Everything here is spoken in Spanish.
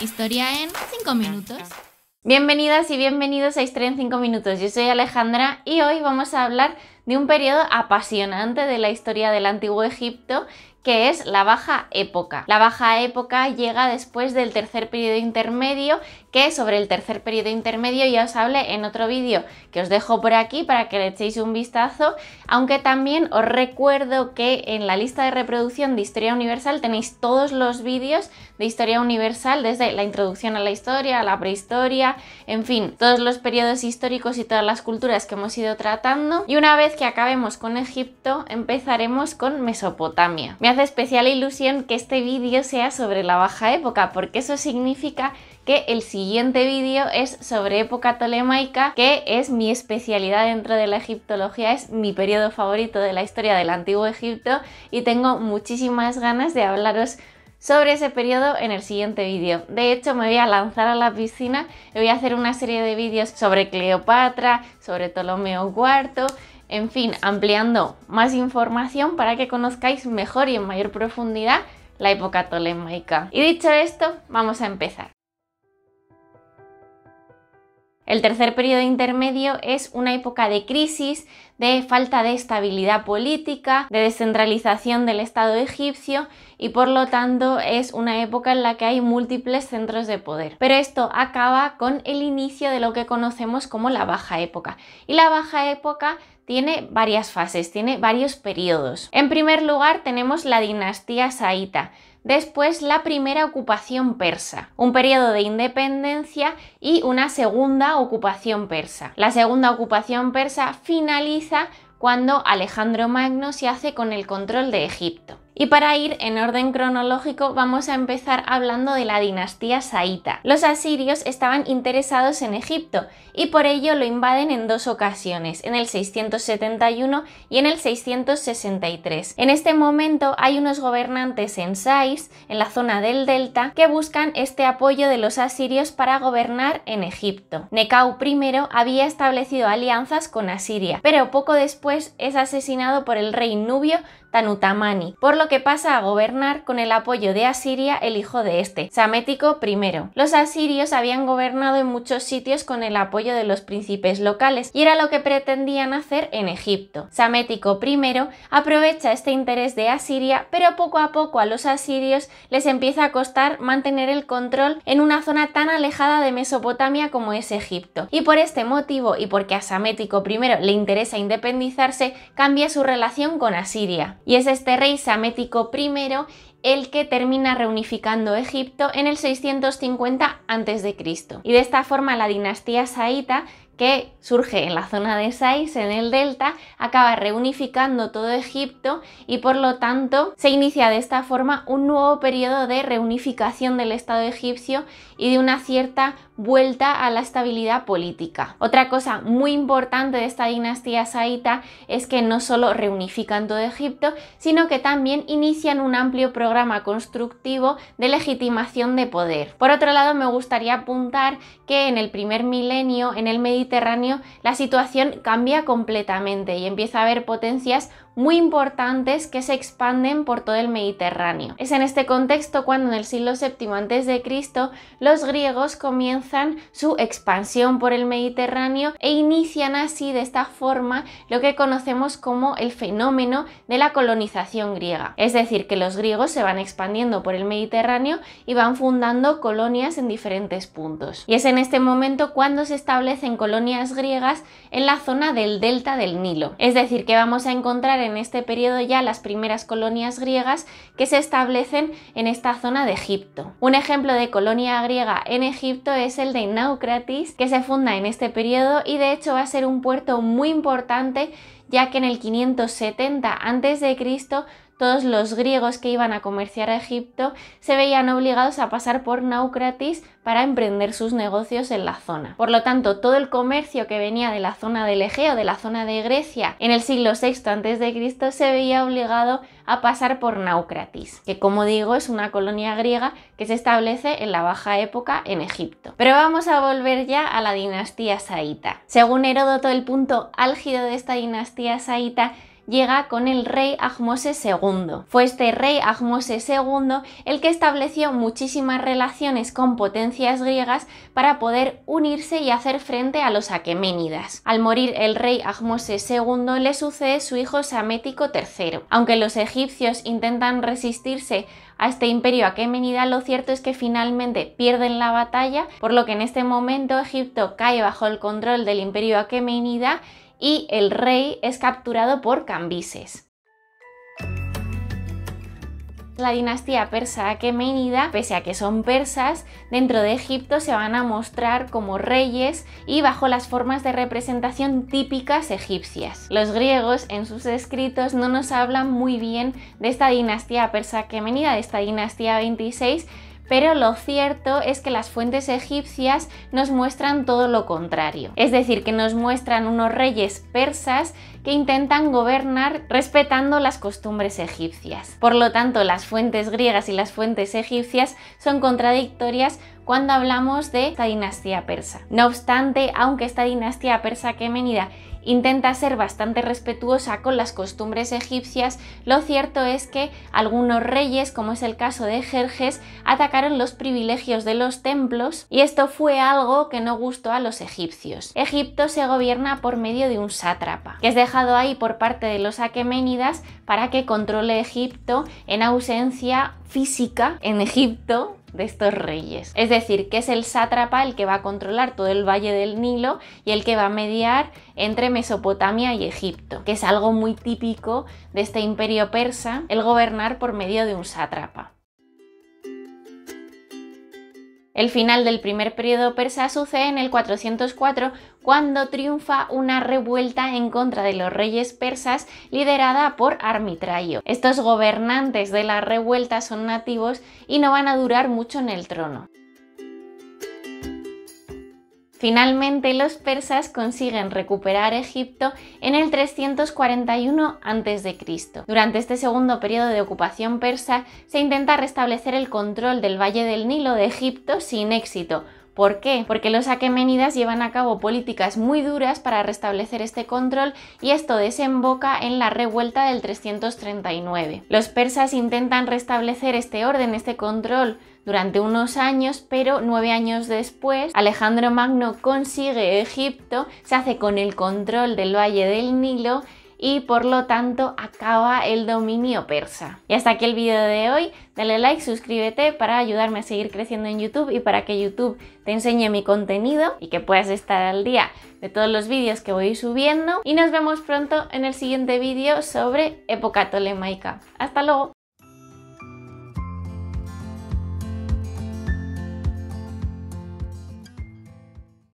Historia en 5 minutos. Bienvenidas y bienvenidos a Historia en 5 minutos. Yo soy Alejandra y hoy vamos a hablar de un periodo apasionante de la historia del antiguo Egipto que es la Baja Época. La Baja Época llega después del tercer periodo intermedio, que sobre el tercer periodo intermedio ya os hablé en otro vídeo que os dejo por aquí para que le echéis un vistazo, aunque también os recuerdo que en la lista de reproducción de Historia Universal tenéis todos los vídeos de historia universal, desde la introducción a la historia, a la prehistoria, en fin, todos los periodos históricos y todas las culturas que hemos ido tratando. Y una vez que acabemos con Egipto, empezaremos con Mesopotamia. Me hace especial ilusión que este vídeo sea sobre la Baja Época, porque eso significa que el siguiente vídeo es sobre época tolemaica, que es mi especialidad dentro de la egiptología, es mi periodo favorito de la historia del antiguo Egipto y tengo muchísimas ganas de hablaros sobre ese periodo en el siguiente vídeo. De hecho, me voy a lanzar a la piscina y voy a hacer una serie de vídeos sobre Cleopatra, sobre Ptolomeo IV, en fin, ampliando más información para que conozcáis mejor y en mayor profundidad la época tolemaica. Y dicho esto, vamos a empezar. El tercer periodo intermedio es una época de crisis, de falta de estabilidad política, de descentralización del Estado egipcio y por lo tanto es una época en la que hay múltiples centros de poder. Pero esto acaba con el inicio de lo que conocemos como la Baja Época. Y la Baja Época tiene varias fases, tiene varios periodos. En primer lugar tenemos la dinastía saíta después la primera ocupación persa, un periodo de independencia y una segunda ocupación persa. La segunda ocupación persa finaliza cuando Alejandro Magno se hace con el control de Egipto. Y para ir en orden cronológico vamos a empezar hablando de la dinastía saíta. Los asirios estaban interesados en Egipto y por ello lo invaden en dos ocasiones, en el 671 y en el 663. En este momento hay unos gobernantes en Sais, en la zona del delta, que buscan este apoyo de los asirios para gobernar en Egipto. Necau I había establecido alianzas con Asiria, pero poco después es asesinado por el rey nubio Tanutamani, por lo que pasa a gobernar con el apoyo de Asiria, el hijo de este, Samético I. Los asirios habían gobernado en muchos sitios con el apoyo de los príncipes locales y era lo que pretendían hacer en Egipto. Samético I aprovecha este interés de Asiria, pero poco a poco a los asirios les empieza a costar mantener el control en una zona tan alejada de Mesopotamia como es Egipto. Y por este motivo y porque a Samético I le interesa independizarse, cambia su relación con Asiria y es este rey samético primero el que termina reunificando Egipto en el 650 a.C. Y de esta forma la dinastía saíta que surge en la zona de Sais, en el delta, acaba reunificando todo Egipto y por lo tanto se inicia de esta forma un nuevo periodo de reunificación del Estado egipcio y de una cierta vuelta a la estabilidad política. Otra cosa muy importante de esta dinastía saíta es que no solo reunifican todo Egipto, sino que también inician un amplio programa constructivo de legitimación de poder. Por otro lado, me gustaría apuntar que en el primer milenio, en el Mediterráneo, la situación cambia completamente y empieza a haber potencias muy importantes que se expanden por todo el Mediterráneo. Es en este contexto cuando en el siglo VII a.C. los griegos comienzan su expansión por el Mediterráneo e inician así de esta forma lo que conocemos como el fenómeno de la colonización griega. Es decir, que los griegos se van expandiendo por el Mediterráneo y van fundando colonias en diferentes puntos. Y es en este momento cuando se establecen colonias griegas en la zona del delta del Nilo. Es decir, que vamos a encontrar en este periodo ya las primeras colonias griegas que se establecen en esta zona de Egipto. Un ejemplo de colonia griega en Egipto es el de Naucratis, que se funda en este periodo y de hecho va a ser un puerto muy importante ya que en el 570 a.C todos los griegos que iban a comerciar a Egipto se veían obligados a pasar por Naucratis para emprender sus negocios en la zona. Por lo tanto, todo el comercio que venía de la zona del Egeo, de la zona de Grecia, en el siglo VI a.C. se veía obligado a pasar por Naucratis, que como digo es una colonia griega que se establece en la baja época en Egipto. Pero vamos a volver ya a la dinastía saíta. Según Heródoto, el punto álgido de esta dinastía saíta llega con el rey Ahmose II. Fue este rey Ahmose II el que estableció muchísimas relaciones con potencias griegas para poder unirse y hacer frente a los aqueménidas. Al morir el rey Ahmose II le sucede su hijo Samético III. Aunque los egipcios intentan resistirse a este imperio aqueménida, lo cierto es que finalmente pierden la batalla, por lo que en este momento Egipto cae bajo el control del imperio aqueménida y el rey es capturado por Cambises. La dinastía persa aquemenida, pese a que son persas, dentro de Egipto se van a mostrar como reyes y bajo las formas de representación típicas egipcias. Los griegos en sus escritos no nos hablan muy bien de esta dinastía persa aquemenida, de esta dinastía 26, pero lo cierto es que las fuentes egipcias nos muestran todo lo contrario. Es decir, que nos muestran unos reyes persas que intentan gobernar respetando las costumbres egipcias. Por lo tanto, las fuentes griegas y las fuentes egipcias son contradictorias cuando hablamos de esta dinastía persa. No obstante, aunque esta dinastía persa aquemenida intenta ser bastante respetuosa con las costumbres egipcias, lo cierto es que algunos reyes, como es el caso de Jerjes, atacaron los privilegios de los templos y esto fue algo que no gustó a los egipcios. Egipto se gobierna por medio de un sátrapa, que es dejado ahí por parte de los aqueménidas para que controle Egipto en ausencia física en Egipto de estos reyes. Es decir, que es el sátrapa el que va a controlar todo el valle del Nilo y el que va a mediar entre Mesopotamia y Egipto, que es algo muy típico de este imperio persa, el gobernar por medio de un sátrapa. El final del primer periodo persa sucede en el 404 cuando triunfa una revuelta en contra de los reyes persas liderada por Armitraio. Estos gobernantes de la revuelta son nativos y no van a durar mucho en el trono. Finalmente, los persas consiguen recuperar Egipto en el 341 a.C. Durante este segundo periodo de ocupación persa, se intenta restablecer el control del Valle del Nilo de Egipto sin éxito. ¿Por qué? Porque los aqueménidas llevan a cabo políticas muy duras para restablecer este control y esto desemboca en la revuelta del 339. Los persas intentan restablecer este orden, este control durante unos años, pero nueve años después Alejandro Magno consigue Egipto, se hace con el control del Valle del Nilo y por lo tanto acaba el dominio persa. Y hasta aquí el vídeo de hoy, dale like, suscríbete para ayudarme a seguir creciendo en YouTube y para que YouTube te enseñe mi contenido y que puedas estar al día de todos los vídeos que voy subiendo y nos vemos pronto en el siguiente vídeo sobre época tolemaica. ¡Hasta luego!